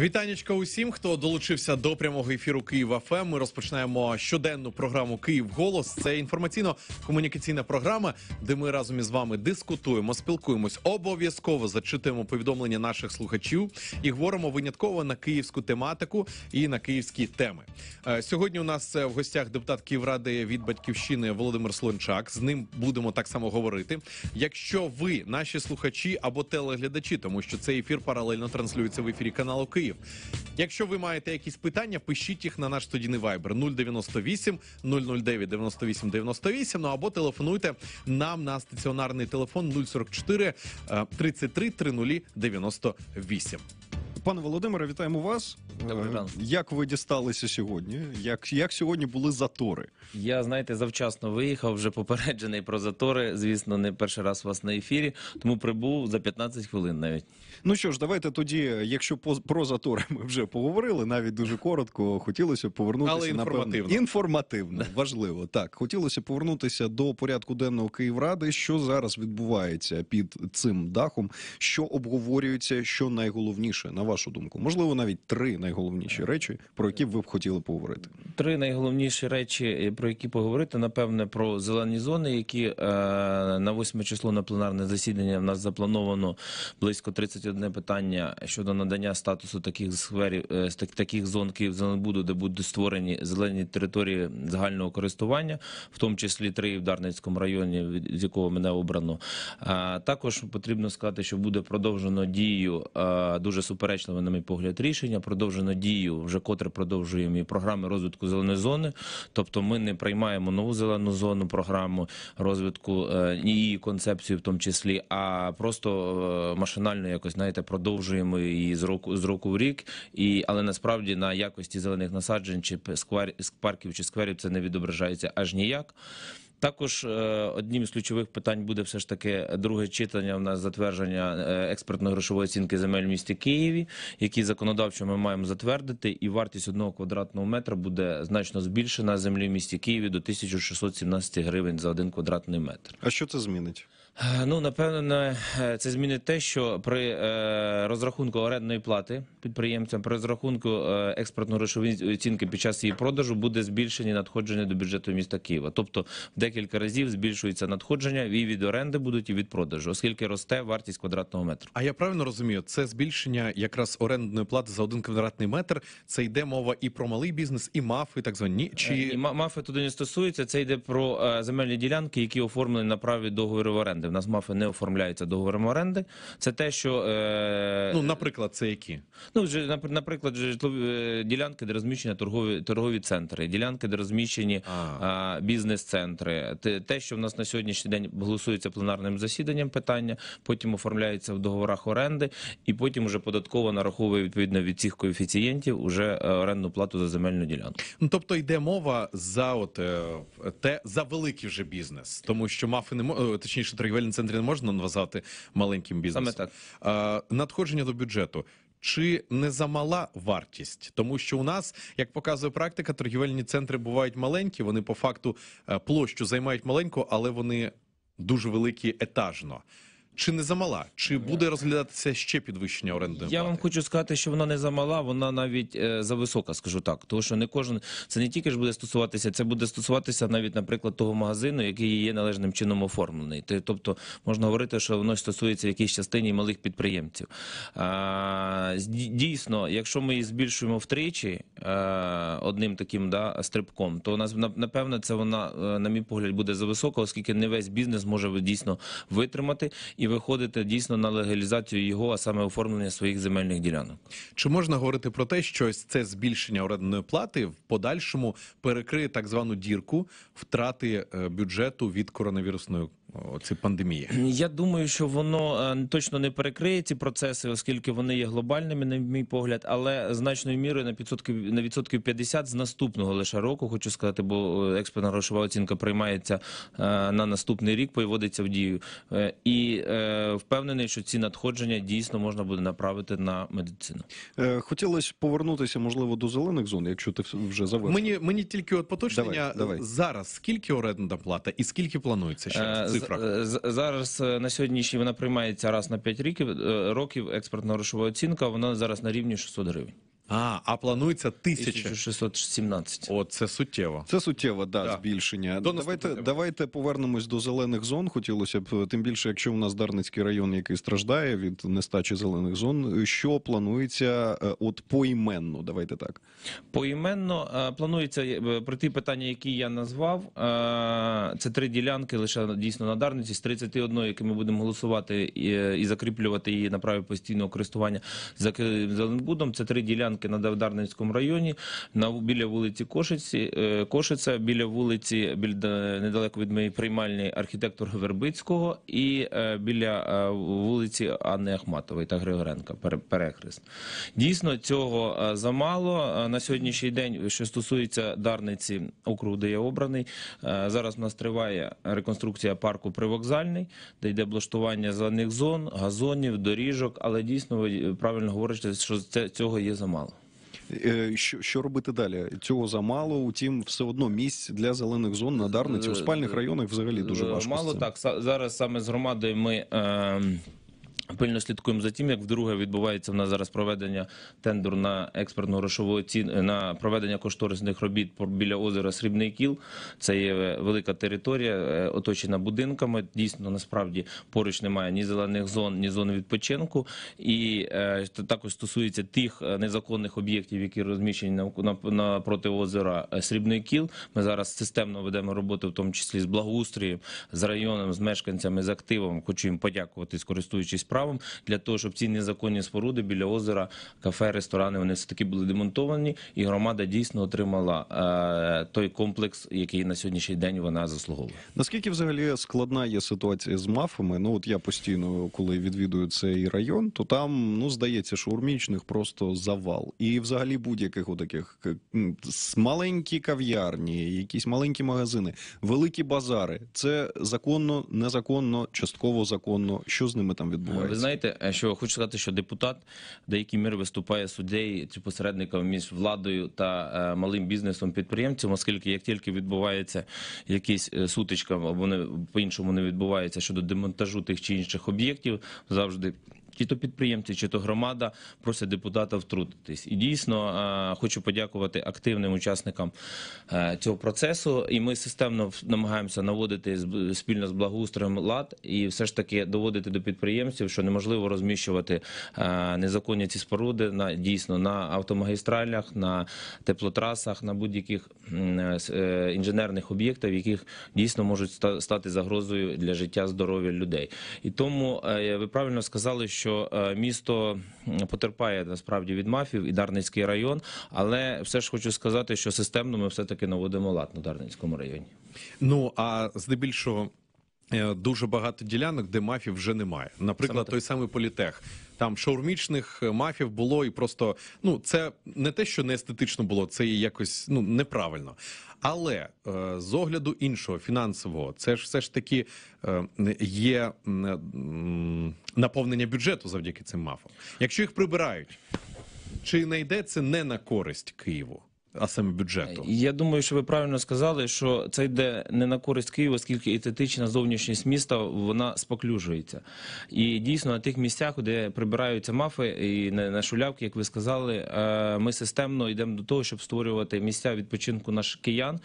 Вітанечка усім, хто долучився до прямого ефіру Київ ФМ. Ми розпочинаємо щоденну програму Київ Голос. Це інформаційно-комунікаційна програма, де ми разом із вами дискутуємо, спілкуємось, обов'язково зачитуємо повідомлення наших слухачів і говоримо винятково на київську тематику і на київські теми. Е, сьогодні у нас е, в гостях депутат Київради від батьківщини Володимир Слончак. З ним будемо так само говорити. Якщо ви наші слухачі або телеглядачі, тому що цей ефір паралельно транслюється в ефірі каналу Київ коментарів. Якщо ви маєте якісь питання, пишіть їх на наш студійний вайбер 098 009 98 98, Ну або телефонуйте нам на стаціонарний телефон 044 33 30 98. Пане Володимире, вітаємо вас. Добрий е, ранок. Як ви дісталися сьогодні? Як як сьогодні були затори? Я знаєте, завчасно виїхав, вже попереджений про затори. Звісно, не перший раз у вас на ефірі, тому прибув за 15 хвилин. Навіть ну що ж, давайте тоді, якщо про затори ми вже поговорили, навіть дуже коротко хотілося повернутися Але інформативно. інформативно, важливо так. Хотілося повернутися до порядку денного Київради, що зараз відбувається під цим дахом, що обговорюється, що найголовніше на вашу думку? Можливо, навіть три найголовніші е. речі, про які б ви б хотіли поговорити? Три найголовніші речі, е, про які поговорити, напевне, про зелені зони, які е, на 8 число на пленарне засідання в нас заплановано близько 31 питання щодо надання статусу таких сферів таких зон Київзеленбуду, де будуть створені зелені території загального користування, в тому числі три в Дарницькому районі, з якого мене обрано. Також потрібно сказати, що буде продовжено дію дуже суперечну суперечливе, на мій погляд, рішення. Продовжено дію вже котре продовжуємо і програми розвитку зеленої зони. Тобто, ми не приймаємо нову зелену зону, програму розвитку ні е, її концепцію, в тому числі, а просто е, машинально якось знаєте, продовжуємо її з року з року в рік. І але насправді на якості зелених насаджень, чи сквар, парків чи скверів це не відображається аж ніяк. Також е, одним з ключових питань буде все ж таки друге читання. В нас затвердження е, експертно-грошової оцінки земель в місті Києві, які законодавчо ми маємо затвердити, і вартість одного квадратного метра буде значно збільшена землі в місті Києві до 1617 гривень за один квадратний метр. А що це змінить? Е, ну, напевно, е, це змінить те, що при е, розрахунку орендної плати підприємцям, при розрахунку експортної грошової оцінки під час її продажу буде збільшення надходження до бюджету міста Києва. Тобто в декілька разів збільшується надходження і від оренди будуть і від продажу, оскільки росте вартість квадратного метру. А я правильно розумію, це збільшення якраз орендної плати за один квадратний метр. Це йде мова і про малий бізнес, і мафи, так звані чи мафи туди не стосується. Це йде про земельні ділянки, які оформлені на праві договору оренди оренди. В нас мафи не оформляються договором оренди. Це те, що е... ну, наприклад, це які ну наприклад, житлові е, ділянки, де розміщені торгові торгові центри, ділянки, де розміщені а. бізнес-центри. Те, що в нас на сьогоднішній день голосується пленарним засіданням, питання потім оформляється в договорах оренди, і потім вже податково нараховує відповідно від цих коефіцієнтів уже е, орендну плату за земельну ділянку. Ну тобто йде мова за от е, те за великий вже бізнес, тому що мафи не точніше торгівельні торгівельні центри не можна назвати маленьким бізнесом. Саме так. Надходження до бюджету. Чи не замала вартість, тому що у нас, як показує практика, торгівельні центри бувають маленькі, вони по факту е, площу займають маленьку, але вони дуже великі етажно чи не замала, чи е, буде розглядатися ще підвищення оренди? Я плати? вам хочу сказати, що вона не замала, вона навіть е, зависока, скажу так. Тому що не кожен це не тільки ж буде стосуватися, це буде стосуватися навіть, наприклад, того магазину, який є належним чином оформлений. Тобто можна говорити, що воно стосується якійсь частині малих підприємців. А, дійсно, якщо ми її збільшуємо втричі е, одним таким да, стрибком, то у нас напевно це вона, е, на мій погляд, буде зависока, оскільки не весь бізнес може дійсно витримати. І виходити дійсно на легалізацію його, а саме оформлення своїх земельних ділянок. Чи можна говорити про те, що ось це збільшення орендної плати в подальшому перекриє так звану дірку втрати е, бюджету від коронавірусної Оці пандемія. я думаю, що воно е, точно не перекриє ці процеси, оскільки вони є глобальними, на мій погляд, але значною мірою на підсотків на відсотків 50 з наступного лише року, хочу сказати, бо е, експерта грошова оцінка приймається е, на наступний рік, поводиться в дію і впевнений, що ці надходження дійсно можна буде направити на медицину. Хотілося повернутися, можливо, до зелених зон, якщо ти вже завершив. Мені мені тільки от поточнення давай, давай. зараз. Скільки орендна плата і скільки планується ще? цифрах е, зараз е, на сьогоднішній вона приймається раз на 5 е, років. Років експортно грошова оцінка. Вона зараз на рівні 600 гривень. А, а планується тисяча 1617. О, це суттєво. Це суттєво, да, да. збільшення. До давайте давайте повернемось до зелених зон. Хотілося б е, тим більше, якщо у нас Дарницький район, який страждає від нестачі зелених зон. Е, що планується е, от поіменно? Давайте так. Поіменно планується про ті питання, які я назвав. Це три ділянки лише дійсно на Дарниці з 31, які ми будемо голосувати і закріплювати її на праві постійного користування за Зеленбудом. Це три ділянки. Богданки на Давдарницькому районі, на біля вулиці Кошиці, е, Кошиця, біля вулиці біля, недалеко від моєї приймальні архітектор Вербицького і е, біля е, вулиці Анни Ахматової та Григоренка. Перехрест дійсно цього замало на сьогоднішній день. Що стосується Дарниці, округу, де я обраний, зараз у нас триває реконструкція парку привокзальний, де йде облаштування зелених зон, газонів, доріжок. Але дійсно ви правильно говорите, що це цього є замало. Е, що що робити далі? Цього замало, утім, все одно місць для зелених зон на Дарниці у спальних е, районах взагалі дуже е, важко. Мало так. Зараз саме з громадою ми. Е Пильно слідкуємо за тим, як вдруге відбувається в нас зараз проведення тендеру на експертну грошову оцінку, на проведення кошторисних робіт біля озера Срібний Кіл. Це є велика територія, е, оточена будинками. Дійсно, насправді поруч немає ні зелених зон, ні зон відпочинку. І це також стосується тих е, незаконних об'єктів, які розміщені проти озера е, Срібний Кіл. Ми зараз системно ведемо роботу, в тому числі з благоустрієм, з районом, з мешканцями, з активом. Хочу їм подякувати, скористуючись правом правом для того, щоб ці незаконні споруди біля озера, кафе, ресторани вони все таки були демонтовані, і громада дійсно отримала е, той комплекс, який на сьогоднішній день вона заслуговує. Наскільки взагалі складна є ситуація з мафами? Ну от я постійно, коли відвідую цей район, то там ну здається, що урмічних просто завал, і взагалі будь-яких отаких маленькі кав'ярні, якісь маленькі магазини, великі базари. Це законно, незаконно, частково законно. Що з ними там відбувається? Ви знаєте, е, що хочу сказати, що депутат в деякій виступає суддей чи посередником між владою та е, малим бізнесом підприємцем, оскільки як тільки відбувається якісь е, сутичка або не по іншому не відбувається щодо демонтажу тих чи інших об'єктів, завжди чи то підприємці, чи то громада просять депутата втрутитись. І дійсно е, хочу подякувати активним учасникам е, цього процесу. І ми системно намагаємося наводити спільно з благоустроєм лад і все ж таки доводити до підприємців, що неможливо розміщувати е, незаконні ці споруди на дійсно на автомагістралях, на теплотрасах, на будь-яких інженерних об'єктах, яких дійсно можуть стати загрозою для життя здоров'я людей. І тому ви правильно сказали, що що е, місто потерпає насправді від мафів і Дарницький район, але все ж хочу сказати, що системно ми все таки наводимо лад на Дарницькому районі. Ну а здебільшого. Е, дуже багато ділянок, де мафів вже немає. Наприклад, Саме той самий політех. Там шаурмічних е, мафів було, і просто ну це не те, що не естетично було, це якось ну неправильно. Але е, з огляду іншого фінансового, це ж все ж таки е, є наповнення бюджету завдяки цим мафам. Якщо їх прибирають, чи не йде це не на користь Києву? а саме бюджету. Е, я думаю, що ви правильно сказали, що це йде не на користь Києва, оскільки естетична зовнішність міста вона споклюжується. І дійсно на тих місцях, де прибираються мафи і на шулявки, як ви сказали, е, ми системно йдемо до того, щоб створювати місця відпочинку наших киян е,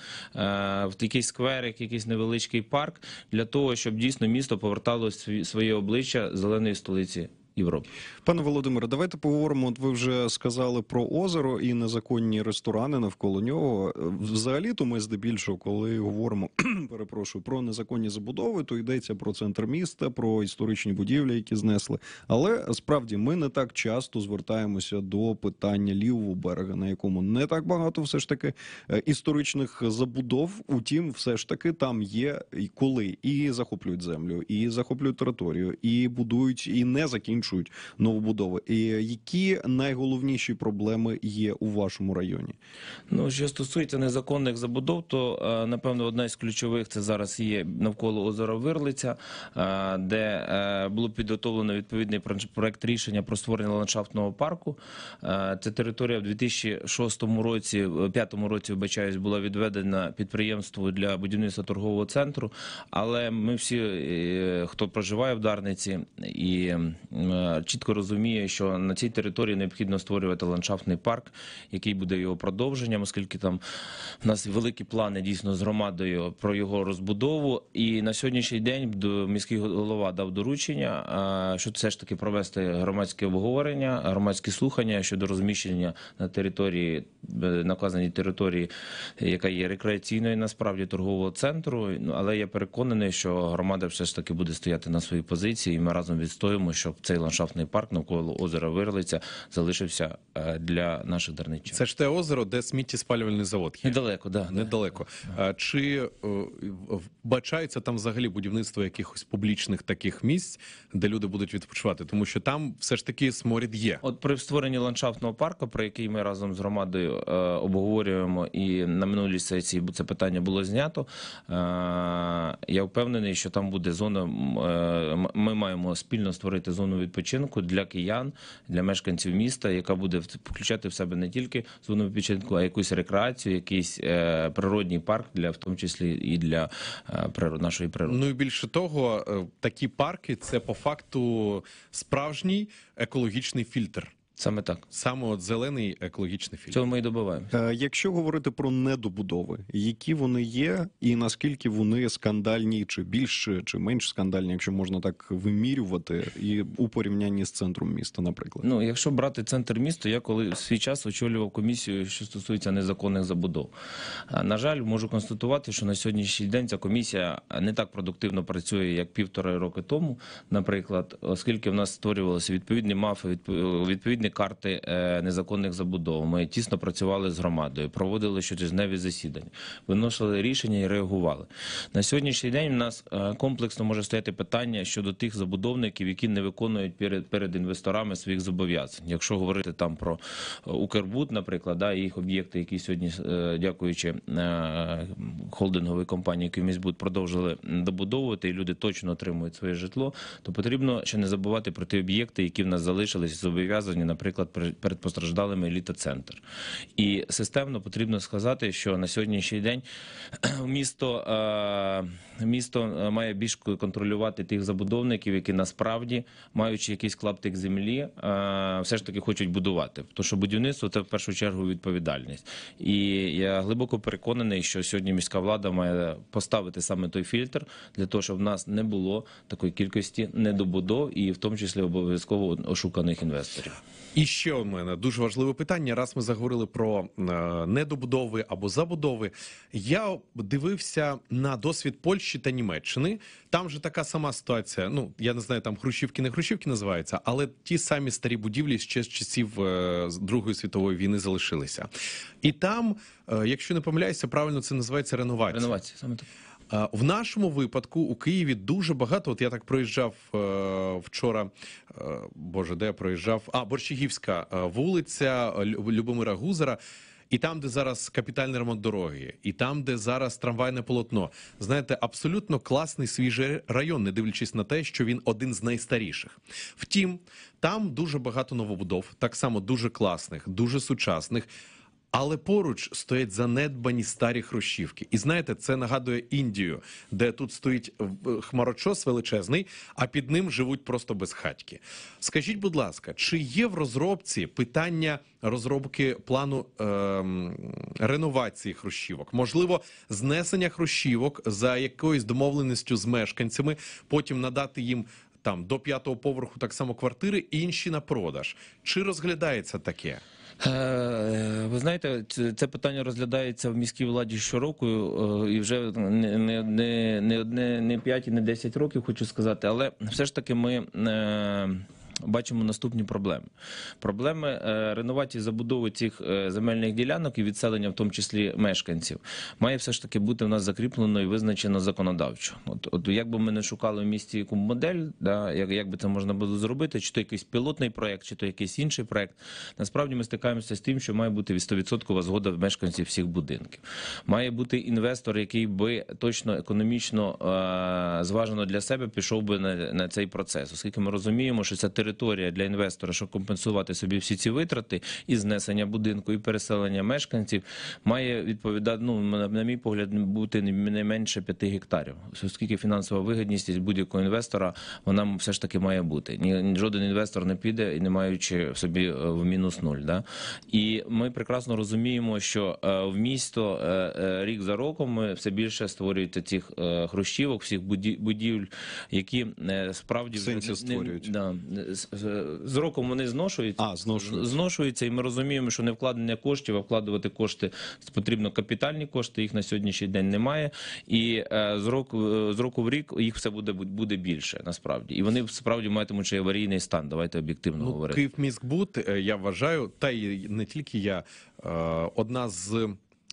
в такий скверик, якийсь невеличкий парк для того, щоб дійсно місто повертало своє обличчя зеленої столиці. Європі Пане Володимире, давайте поговоримо. От ви вже сказали про озеро і незаконні ресторани навколо нього. Взагалі, то ми здебільшого, коли говоримо, перепрошую, про незаконні забудови, то йдеться про центр міста, про історичні будівлі, які знесли. Але справді ми не так часто звертаємося до питання лівого берега, на якому не так багато, все ж таки е, історичних забудов. Утім, все ж таки там є і коли і захоплюють землю, і захоплюють територію, і будують, і не закінчують фінансують новобудови. І Які найголовніші проблеми є у вашому районі? Ну що стосується незаконних забудов, то е, напевно одна з ключових це зараз є навколо озера Вирлиця, е, де е, було підготовлено відповідний проект рішення про створення ландшафтного парку. Це територія в 2006 році, в 2005 році, вибачаюсь, була відведена підприємству для будівництва торгового центру. Але ми всі, хто проживає в Дарниці і Е, чітко розуміє, що на цій території необхідно створювати ландшафтний парк, який буде його продовженням, оскільки там в нас великі плани дійсно з громадою про його розбудову. І на сьогоднішній день до міський голова дав доручення, е, що все ж таки провести громадське обговорення, громадські слухання щодо розміщення на території е, наказаній території, яка є рекреаційною, насправді торгового центру. Ну, але я переконаний, що громада все ж таки буде стояти на своїй позиції, і ми разом відстоїмо, щоб цей ландшафтний парк навколо озера Вирлиця залишився е, для наших дарничів. Це ж те озеро, де сміттєспалювальний завод є? недалеко. Да, недалеко. Да. Е, чи е, бачається там взагалі будівництво якихось публічних таких місць, де люди будуть відпочивати, тому що там все ж таки сморід є. От при створенні ландшафтного парку, про який ми разом з громадою обговорюємо, і на минулій сесії це питання було знято. Я впевнений, що там буде зона. Ми маємо спільно створити зону від відпочинку для киян, для мешканців міста, яка буде включати в себе не тільки зону відпочинку, а якусь рекреацію, якийсь е, природній парк для в тому числі і для е, природ нашої природи. Ну і більше того, е, такі парки це по факту справжній екологічний фільтр. Саме так саме от зелений екологічний фільм. Цього ми і добиваємося. Е, якщо говорити про недобудови, які вони є, і наскільки вони скандальні, чи більше чи менш скандальні, якщо можна так вимірювати, і у порівнянні з центром міста, наприклад, ну якщо брати центр міста, я коли в свій час очолював комісію, що стосується незаконних забудов. На жаль, можу констатувати, що на сьогоднішній день ця комісія не так продуктивно працює, як півтора роки тому, наприклад, оскільки в нас створювалися відповідні мафи, відповідні відповідні карти е, незаконних забудов. Ми тісно працювали з громадою, проводили щотижневі засідання, виносили рішення і реагували. На сьогоднішній день у нас е, комплексно може стояти питання щодо тих забудовників, які не виконують перед перед інвесторами своїх зобов'язань. Якщо говорити там про е, Укрбуд, наприклад, да, їх об'єкти, які сьогодні, дякуючи холдинговій компанії Кимісьбуд, продовжили добудовувати, і люди точно отримують своє житло, то потрібно ще не забувати про ті об'єкти, які в нас залишились зобов'язані на наприклад, перед постраждалими елітоцентр. І системно потрібно сказати, що на сьогоднішній день місто. Е, місто е, має більш контролювати тих забудовників, які насправді маючи якийсь клаптик землі, е, все ж таки хочуть будувати. Тому що будівництво це в першу чергу відповідальність, і я глибоко переконаний, що сьогодні міська влада має поставити саме той фільтр для того, щоб в нас не було такої кількості недобудов, і в тому числі обов'язково ошуканих інвесторів. І ще у мене дуже важливе питання. Раз ми заговорили про е, недобудови або забудови, я дивився на досвід Польщі. Польщі та Німеччини. Там же така сама ситуація. Ну я не знаю, там Хрущівки не Хрущівки називаються, але ті самі старі будівлі ще з часів е, Другої світової війни залишилися. І там, е, якщо не помиляюся, правильно це називається реновація. Реновація саме так. Е, в нашому випадку у Києві дуже багато. От я так проїжджав вчора. Боже, де я проїжджав? А Борщагівська вулиця Любомира Гузера. І там, де зараз капітальний ремонт дороги, і там, де зараз трамвайне полотно, знаєте, абсолютно класний свіжий район, не дивлячись на те, що він один з найстаріших. Втім, там дуже багато новобудов, так само дуже класних, дуже сучасних. Але поруч стоять занедбані старі хрущівки. І знаєте, це нагадує Індію, де тут стоїть е, хмарочос величезний, а під ним живуть просто безхатьки. Скажіть, будь ласка, чи є в розробці питання розробки плану е реновації хрущівок? Можливо, знесення хрущівок за якоюсь домовленістю з мешканцями, потім надати їм. Там до п'ятого поверху так само квартири, інші на продаж. Чи розглядається таке? Е, ви знаєте, це питання розглядається в міській владі щороку, е, і вже не не, не, не, не 5 і не 10 років, хочу сказати, але все ж таки ми. Е, бачимо наступні проблеми: проблеми е, реновації забудови цих е, земельних ділянок і відселення, в тому числі мешканців, має все ж таки бути в нас закріплено і визначено законодавчо. От, от як би ми не шукали в місті яку модель, да як, як би це можна було зробити, чи то якийсь пілотний проект, чи то якийсь інший проект, насправді ми стикаємося з тим, що має бути від 100% згода в мешканців всіх будинків. Має бути інвестор, який би точно економічно е, зважено для себе пішов би на, на цей процес, оскільки ми розуміємо, що ця територія для інвестора, щоб компенсувати собі всі ці витрати і знесення будинку, і переселення мешканців, має відповідати, ну, на мій погляд, бути не менше 5 гектарів, оскільки фінансова вигідність будь-якого інвестора вона все ж таки має бути. Ні, жоден інвестор не піде і не маючи в собі е, в мінус нуль. Да? І ми прекрасно розуміємо, що е, в місто е, рік за роком все більше створюєте цих хрущівок, всіх будівель, які справді вже не, не, да, з роком вони зношуються, а, зношуються. зношуються, і ми розуміємо, що не вкладення коштів, а вкладувати кошти потрібно капітальні кошти. Їх на сьогоднішній день немає. І е, з року е, з року в рік їх все буде буде більше насправді. І вони справді матимуть ще аварійний стан. Давайте об'єктивно ну, говорити. Київміськбуд, е, я вважаю, та й не тільки я одна з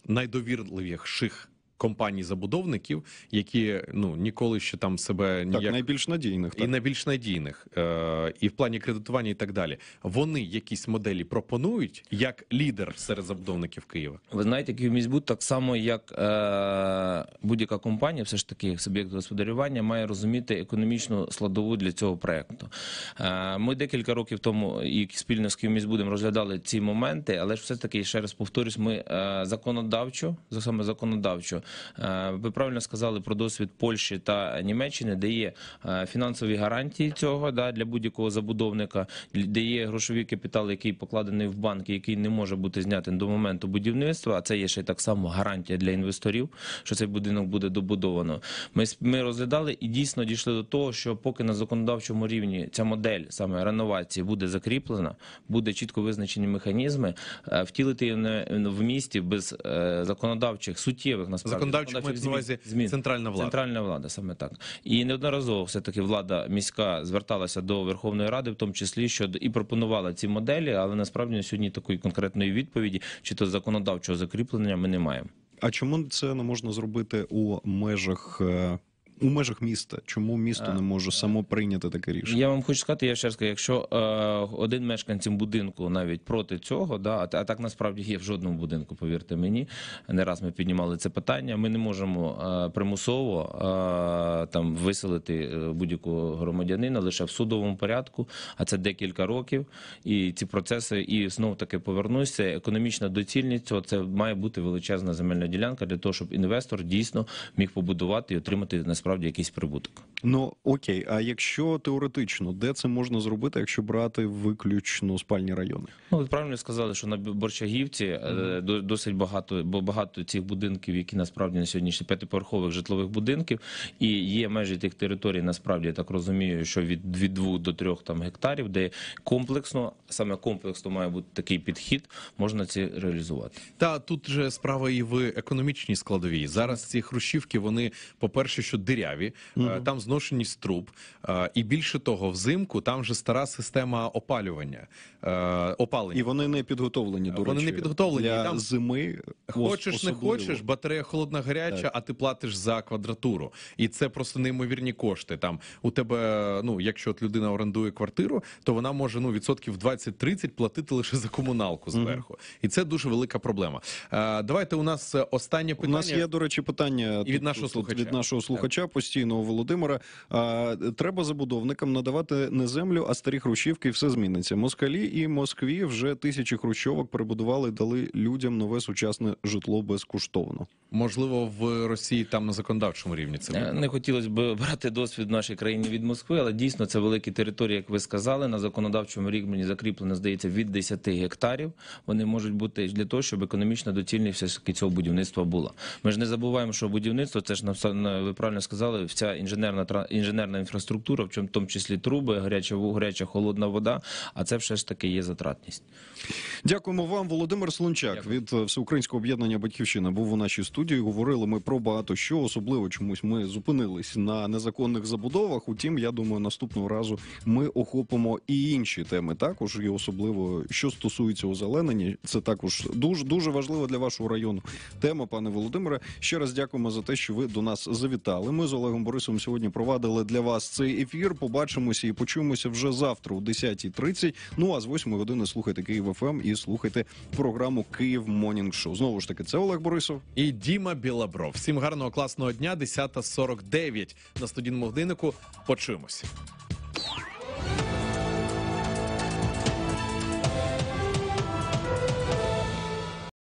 найдовірливіших компаній-забудовників, які ну ніколи ще там себе ніяк... Так, найбільш надійних так. і найбільш надійних, е, і в плані кредитування, і так далі. Вони якісь моделі пропонують як лідер серед забудовників Києва. Ви знаєте, Київміськбуд так само, як е, будь-яка компанія, все ж таки суб'єкт господарювання, має розуміти економічну складову для цього проекту. Е, Ми декілька років тому і спільно з Київміськбудом розглядали ці моменти, але ж все таки ще раз повторюсь, ми е, законодавчо за саме законодавчо Е, ви правильно сказали про досвід Польщі та Німеччини, де є е, фінансові гарантії цього да для будь-якого забудовника, де є грошові капітали, який покладений в банк, який не може бути знятий до моменту будівництва. А це є ще так само гарантія для інвесторів, що цей будинок буде добудовано. Ми ми розглядали і дійсно дійшли до того, що поки на законодавчому рівні ця модель саме реновації буде закріплена, буде чітко визначені механізми. Е, втілити її в місті без законодавчих суттєвих насправді законодавчих мається на увазі змін. центральна влада центральна влада, саме так і неодноразово все таки влада міська зверталася до Верховної Ради, в тому числі щодо і пропонувала ці моделі, але насправді сьогодні такої конкретної відповіді чи то законодавчого закріплення ми не маємо. А чому це не можна зробити у межах е, у межах міста. Чому місто е, не може само прийняти таке рішення? Я вам хочу сказати, я ще раз кажу, якщо е, один мешканцем будинку навіть проти цього, да, а так насправді є в жодному будинку, повірте мені. Не раз ми піднімали це питання. Ми не можемо е, примусово е, там виселити е, будь-якого громадянина лише в судовому порядку, а це декілька років. І ці процеси і знов таки повернуся. Економічна доцільність цього це має бути величезна земельна ділянка для того, щоб інвестор дійсно міг побудувати і отримати насправді насправді якийсь прибуток. Ну окей, а якщо теоретично, де це можна зробити, якщо брати виключно спальні райони? Ну ви правильно сказали, що на Борчагівці mm-hmm. Е, досить багато, бо багато цих будинків, які насправді на сьогоднішній п'ятиповерхових житлових будинків, і є межі тих територій, насправді я так розумію, що від від двох до трьох там гектарів, де комплексно саме комплексно має бути такий підхід, можна ці реалізувати. Та тут же справа і в економічній складовій зараз. Ці хрущівки вони, по перше, що диряві mm-hmm. там зношеність труб, е, і більше того, взимку там же стара система опалювання е, опалення. І вони не підготовлені до речі. Вони не підготовлені Для і там зими. Хочеш, особливо. не хочеш, батарея холодна гаряча, так. а ти платиш за квадратуру, і це просто неймовірні кошти. Там у тебе, ну якщо от людина орендує квартиру, то вона може ну відсотків 20-30 платити лише за комуналку зверху, mm -hmm. і це дуже велика проблема. Е, давайте у нас останнє питання. У нас є до речі, питання і від нашого слухача від нашого слухача постійного Володимира а, треба забудовникам надавати не землю, а старі хрущівки, і все зміниться. Москалі і Москві вже тисячі хрущовок прибудували, дали людям нове сучасне житло безкоштовно можливо в Росії там на законодавчому рівні це буде? не хотілося б брати досвід в нашій країні від Москви, але дійсно це великі території, як ви сказали. На законодавчому рівні закріплено здається від 10 гектарів. Вони можуть бути для того, щоб економічна доцільність все таки цього будівництва була. Ми ж не забуваємо, що будівництво це ж ви правильно сказали. Вся інженерна інженерна інфраструктура, в чому в тому числі труби, гаряча гаряча холодна вода. А це все ж таки є затратність. Дякуємо вам, Володимир Слончак Дякую. від е, всеукраїнського об'єднання Батьківщина був у нашій студії студії говорили ми про багато що, особливо чомусь ми зупинились на незаконних забудовах. Утім, я думаю, наступного разу ми охопимо і інші теми. Також і особливо що стосується озеленення. Це також дуже дуже важлива для вашого району. Тема, пане Володимире. Ще раз дякуємо за те, що ви до нас завітали. Ми з Олегом Борисовим сьогодні провадили для вас цей ефір. Побачимося і почуємося вже завтра, о 10.30. Ну а з 8 години слухайте Київ ФМ ем і слухайте програму Київ Монінг Шоу. Знову ж таки, це Олег Борисов і Діма Білабров. Всім гарного класного дня, 10.49 на студійному годиннику. Почуємось.